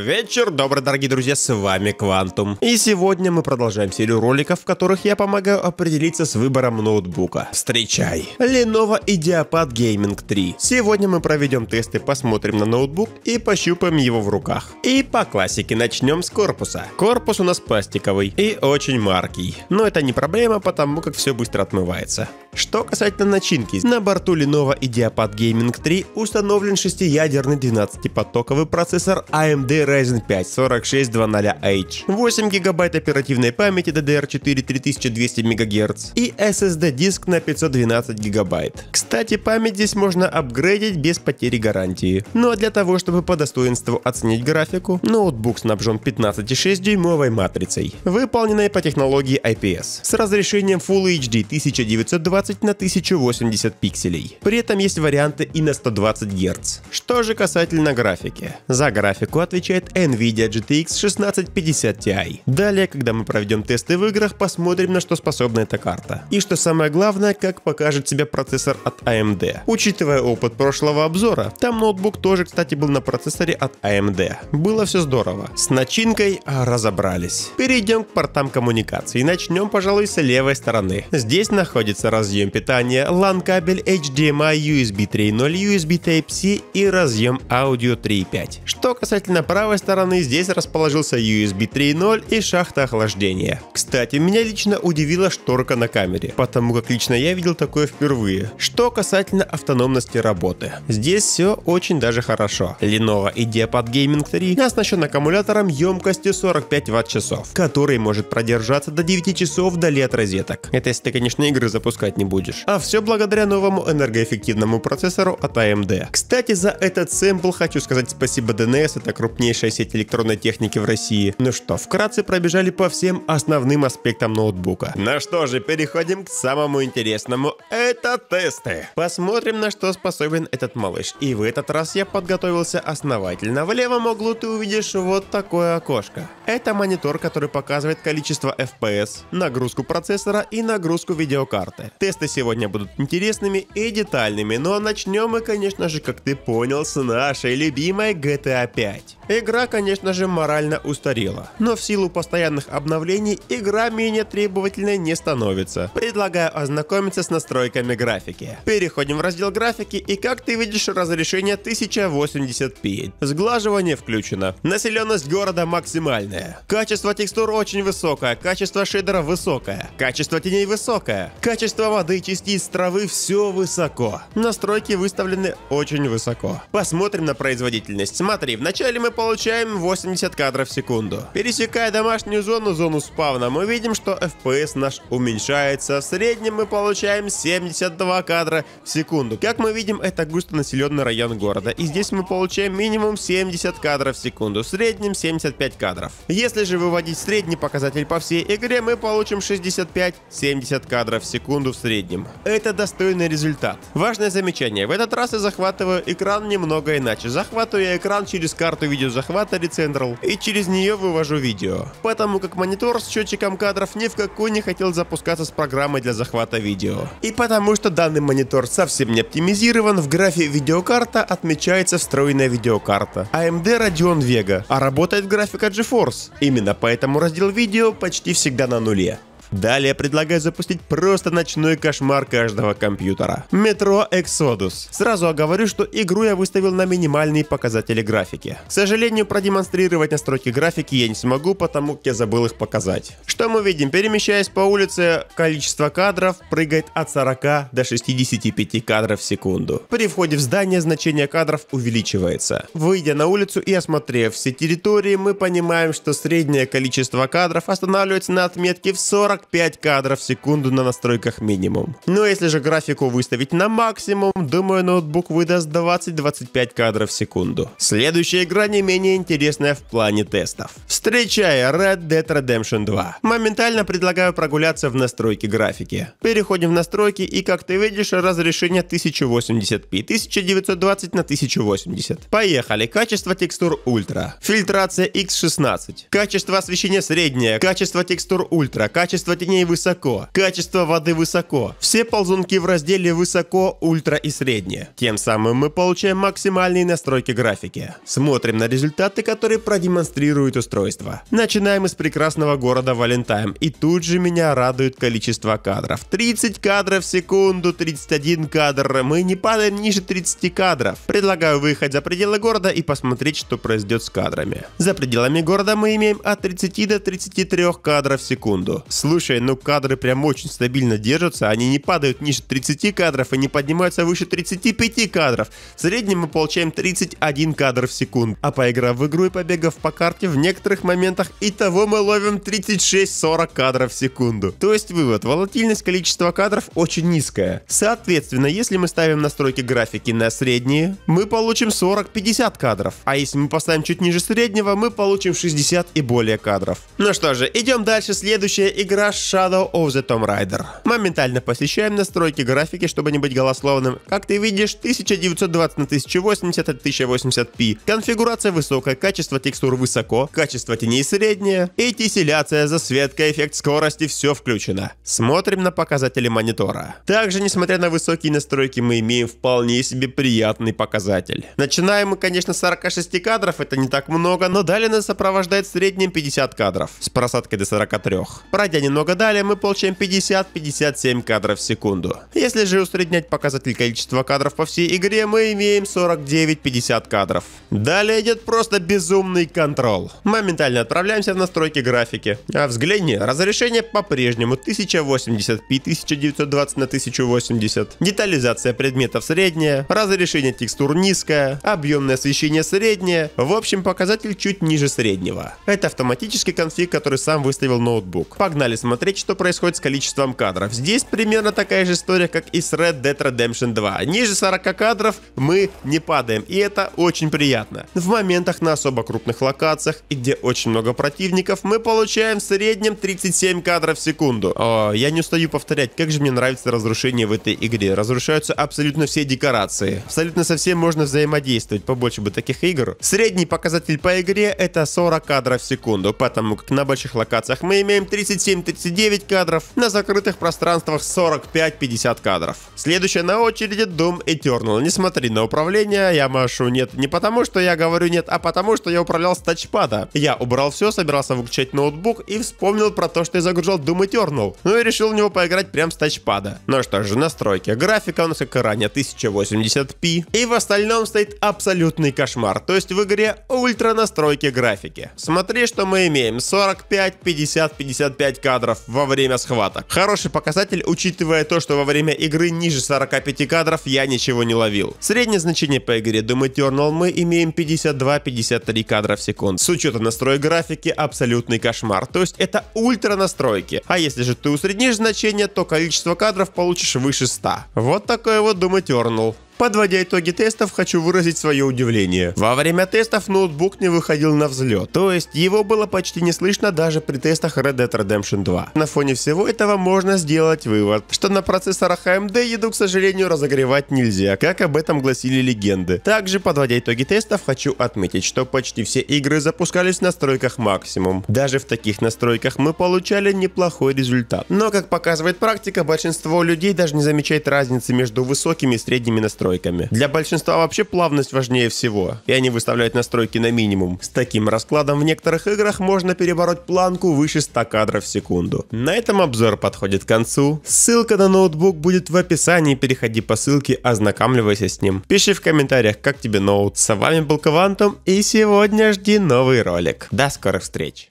Вечер добрый, дорогие друзья, с вами Квантум. И сегодня мы продолжаем серию роликов, в которых я помогаю определиться с выбором ноутбука. Встречай! Lenovo Ideapad Gaming 3. Сегодня мы проведем тесты, посмотрим на ноутбук и пощупаем его в руках. И по классике начнем с корпуса. Корпус у нас пластиковый и очень маркий. Но это не проблема, потому как все быстро отмывается. Что касательно начинки, на борту Lenovo Ideapad Gaming 3 установлен шестиядерный 12-потоковый процессор AMD Ryzen 5 4600H, 8 ГБ оперативной памяти DDR4 3200 МГц и SSD диск на 512 ГБ. Кстати, память здесь можно апгрейдить без потери гарантии. Ну а для того, чтобы по достоинству оценить графику, ноутбук снабжен 15,6 дюймовой матрицей, выполненной по технологии IPS, с разрешением Full HD 1920 1020 на 1080 пикселей. При этом есть варианты и на 120 Гц. Что же касательно графики? За графику отвечает Nvidia GTX 1650 Ti. Далее, когда мы проведем тесты в играх, посмотрим на что способна эта карта. И что самое главное, как покажет себя процессор от AMD. Учитывая опыт прошлого обзора, там ноутбук тоже, кстати, был на процессоре от AMD. Было все здорово. С начинкой а, разобрались. Перейдем к портам коммуникации. и Начнем, пожалуй, с левой стороны. Здесь находится разъем разъем питания LAN-кабель HDMI USB 3.0 USB Type-C и разъем аудио 3.5. Что касательно правой стороны, здесь расположился USB 3.0 и шахта охлаждения. Кстати, меня лично удивила шторка на камере, потому как лично я видел такое впервые. Что касательно автономности работы. Здесь все очень даже хорошо. Lenovo Ideapad Gaming 3 оснащен аккумулятором емкостью 45 ватт-часов, который может продержаться до 9 часов вдали от розеток. Это если ты, конечно, игры запускать не не будешь. А все благодаря новому энергоэффективному процессору от AMD. Кстати, за этот сэмпл хочу сказать спасибо DNS, это крупнейшая сеть электронной техники в России. Ну что, вкратце пробежали по всем основным аспектам ноутбука. Ну что же, переходим к самому интересному, это тесты. Посмотрим, на что способен этот малыш. И в этот раз я подготовился основательно. В левом углу ты увидишь вот такое окошко. Это монитор, который показывает количество FPS, нагрузку процессора и нагрузку видеокарты тесты сегодня будут интересными и детальными, но ну, а начнем мы, конечно же, как ты понял, с нашей любимой GTA 5. Игра, конечно же, морально устарела, но в силу постоянных обновлений игра менее требовательной не становится. Предлагаю ознакомиться с настройками графики. Переходим в раздел графики и как ты видишь разрешение 1080p. Сглаживание включено. Населенность города максимальная. Качество текстур очень высокое, качество шейдера высокое, качество теней высокое, качество воды, частиц травы, все высоко. Настройки выставлены очень высоко. Посмотрим на производительность. Смотри, вначале мы получаем 80 кадров в секунду. Пересекая домашнюю зону, зону спавна, мы видим, что FPS наш уменьшается. В среднем мы получаем 72 кадра в секунду. Как мы видим, это густонаселенный район города. И здесь мы получаем минимум 70 кадров в секунду. В среднем 75 кадров. Если же выводить средний показатель по всей игре, мы получим 65-70 кадров в секунду в среднем. Это достойный результат. Важное замечание. В этот раз я захватываю экран немного иначе. Захватываю я экран через карту видеозахвата Recentral и через нее вывожу видео. Потому как монитор с счетчиком кадров ни в какую не хотел запускаться с программой для захвата видео. И потому что данный монитор совсем не оптимизирован, в графе видеокарта отмечается встроенная видеокарта AMD а Radeon Vega, а работает графика GeForce. Именно поэтому раздел видео почти всегда на нуле. Далее предлагаю запустить просто ночной кошмар каждого компьютера. Metro Exodus. Сразу оговорю, что игру я выставил на минимальные показатели графики. К сожалению, продемонстрировать настройки графики я не смогу, потому как я забыл их показать. Что мы видим? Перемещаясь по улице, количество кадров прыгает от 40 до 65 кадров в секунду. При входе в здание значение кадров увеличивается. Выйдя на улицу и осмотрев все территории, мы понимаем, что среднее количество кадров останавливается на отметке в 40 45 кадров в секунду на настройках минимум. Но ну, а если же графику выставить на максимум, думаю, ноутбук выдаст 20-25 кадров в секунду. Следующая игра не менее интересная в плане тестов. Встречая Red Dead Redemption 2. Моментально предлагаю прогуляться в настройки графики. Переходим в настройки и, как ты видишь, разрешение 1080p, 1920 на 1080. Поехали. Качество текстур ультра. Фильтрация X16. Качество освещения среднее. Качество текстур ультра. Качество Количество теней высоко, качество воды высоко, все ползунки в разделе высоко, ультра и среднее. Тем самым мы получаем максимальные настройки графики. Смотрим на результаты, которые продемонстрирует устройство. Начинаем из прекрасного города Валентайм, и тут же меня радует количество кадров. 30 кадров в секунду, 31 кадр, мы не падаем ниже 30 кадров. Предлагаю выехать за пределы города и посмотреть, что произойдет с кадрами. За пределами города мы имеем от 30 до 33 кадров в секунду. Слушай Слушай, ну кадры прям очень стабильно держатся, они не падают ниже 30 кадров и не поднимаются выше 35 кадров. В среднем мы получаем 31 кадр в секунду, а поиграв в игру и побегав по карте, в некоторых моментах и того мы ловим 36-40 кадров в секунду. То есть вывод, волатильность количества кадров очень низкая. Соответственно, если мы ставим настройки графики на средние, мы получим 40-50 кадров, а если мы поставим чуть ниже среднего, мы получим 60 и более кадров. Ну что же, идем дальше, следующая игра игра Shadow of the Tomb Raider. Моментально посещаем настройки графики, чтобы не быть голословным. Как ты видишь, 1920 на 1080 это 1080p. Конфигурация высокая, качество текстур высоко, качество теней среднее, и тесселяция, засветка, эффект скорости, все включено. Смотрим на показатели монитора. Также, несмотря на высокие настройки, мы имеем вполне себе приятный показатель. Начинаем мы, конечно, с 46 кадров, это не так много, но далее нас сопровождает в среднем 50 кадров, с просадкой до 43. Пройдя не немного далее, мы получаем 50-57 кадров в секунду. Если же усреднять показатель количества кадров по всей игре, мы имеем 49-50 кадров. Далее идет просто безумный контрол. Моментально отправляемся в настройки графики. А взгляни, разрешение по-прежнему 1080p 1920 на 1080. Детализация предметов средняя, разрешение текстур низкое, объемное освещение среднее. В общем, показатель чуть ниже среднего. Это автоматический конфиг, который сам выставил ноутбук. Погнали смотреть, что происходит с количеством кадров. Здесь примерно такая же история, как и с Red Dead Redemption 2. Ниже 40 кадров мы не падаем, и это очень приятно. В моментах на особо крупных локациях и где очень много противников, мы получаем в среднем 37 кадров в секунду. О, а, я не устаю повторять, как же мне нравится разрушение в этой игре. Разрушаются абсолютно все декорации. Абсолютно совсем можно взаимодействовать, побольше бы таких игр. Средний показатель по игре это 40 кадров в секунду, потому как на больших локациях мы имеем 37 39 кадров, на закрытых пространствах 45-50 кадров. Следующая на очереди Doom Eternal. Не смотри на управление, я машу нет не потому, что я говорю нет, а потому, что я управлял с тачпада. Я убрал все, собирался выключать ноутбук и вспомнил про то, что я загружал Doom Eternal, ну и решил в него поиграть прям с тачпада. Ну что же, настройки. Графика у нас как и ранее 1080p. И в остальном стоит абсолютный кошмар, то есть в игре ультра настройки графики. Смотри, что мы имеем. 45, 50, 55 кадров кадров во время схваток. Хороший показатель, учитывая то, что во время игры ниже 45 кадров я ничего не ловил. Среднее значение по игре Doom Eternal мы имеем 52-53 кадра в секунду. С учетом настроек графики абсолютный кошмар, то есть это ультра настройки. А если же ты усреднишь значение, то количество кадров получишь выше 100. Вот такой вот Doom Eternal. Подводя итоги тестов, хочу выразить свое удивление. Во время тестов ноутбук не выходил на взлет, то есть его было почти не слышно даже при тестах Red Dead Redemption 2. На фоне всего этого можно сделать вывод, что на процессорах AMD еду, к сожалению, разогревать нельзя, как об этом гласили легенды. Также, подводя итоги тестов, хочу отметить, что почти все игры запускались в настройках максимум. Даже в таких настройках мы получали неплохой результат. Но, как показывает практика, большинство людей даже не замечает разницы между высокими и средними настройками настройками. Для большинства вообще плавность важнее всего, и они выставляют настройки на минимум. С таким раскладом в некоторых играх можно перебороть планку выше 100 кадров в секунду. На этом обзор подходит к концу. Ссылка на ноутбук будет в описании, переходи по ссылке, ознакомливайся с ним. Пиши в комментариях, как тебе ноут. С вами был Квантум, и сегодня жди новый ролик. До скорых встреч!